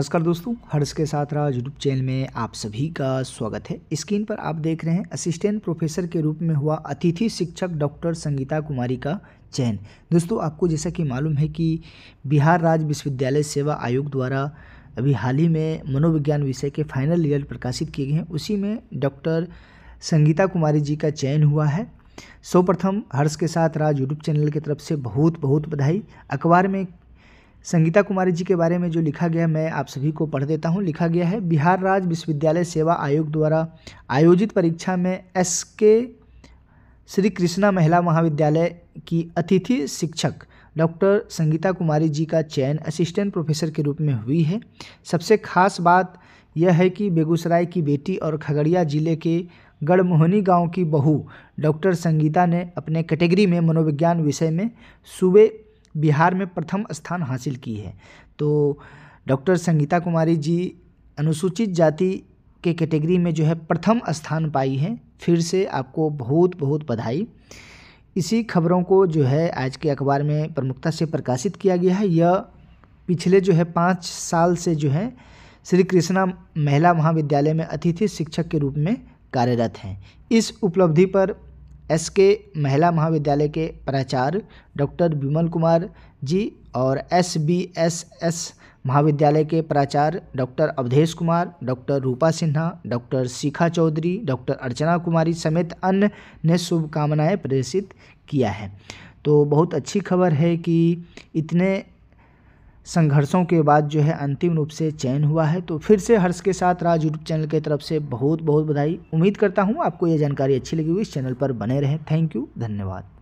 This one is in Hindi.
नमस्कार दोस्तों हर्ष के साथ राज यूट्यूब चैनल में आप सभी का स्वागत है स्क्रीन पर आप देख रहे हैं असिस्टेंट प्रोफेसर के रूप में हुआ अतिथि शिक्षक डॉक्टर संगीता कुमारी का चयन दोस्तों आपको जैसा कि मालूम है कि बिहार राज्य विश्वविद्यालय सेवा आयोग द्वारा अभी हाल ही में मनोविज्ञान विषय के फाइनल रिजल्ट प्रकाशित किए गए हैं उसी में डॉक्टर संगीता कुमारी जी का चयन हुआ है सर्वप्रथम हर्ष के साथ राज यूट्यूब चैनल की तरफ से बहुत बहुत बधाई अखबार में संगीता कुमारी जी के बारे में जो लिखा गया मैं आप सभी को पढ़ देता हूँ लिखा गया है बिहार राज्य विश्वविद्यालय सेवा आयोग द्वारा आयोजित परीक्षा में एस के श्री कृष्णा महिला महाविद्यालय की अतिथि शिक्षक डॉक्टर संगीता कुमारी जी का चयन असिस्टेंट प्रोफेसर के रूप में हुई है सबसे खास बात यह है कि बेगूसराय की बेटी और खगड़िया जिले के गढ़मोहनी गांव की बहू डॉक्टर संगीता ने अपने कैटेगरी में मनोविज्ञान विषय में सूबे बिहार में प्रथम स्थान हासिल की है तो डॉक्टर संगीता कुमारी जी अनुसूचित जाति के कैटेगरी में जो है प्रथम स्थान पाई है फिर से आपको बहुत बहुत बधाई इसी खबरों को जो है आज के अखबार में प्रमुखता से प्रकाशित किया गया है यह पिछले जो है पाँच साल से जो है श्री कृष्णा महिला महाविद्यालय में अतिथि शिक्षक के रूप में कार्यरत हैं इस उपलब्धि पर एस के महिला महाविद्यालय के प्राचार्य डॉक्टर विमल कुमार जी और एस बी एस एस महाविद्यालय के प्राचार्य doctor Awadhesh Kumar doctor Rupa Sinha doctor Shikha Chaudhary doctor Archana Kumari समेत अन्य ने शुभकामनाएँ प्रेषित किया है तो बहुत अच्छी खबर है कि इतने संघर्षों के बाद जो है अंतिम रूप से चयन हुआ है तो फिर से हर्ष के साथ राज यूट्यूब चैनल की तरफ से बहुत बहुत बधाई उम्मीद करता हूँ आपको ये जानकारी अच्छी लगी हुई इस चैनल पर बने रहें थैंक यू धन्यवाद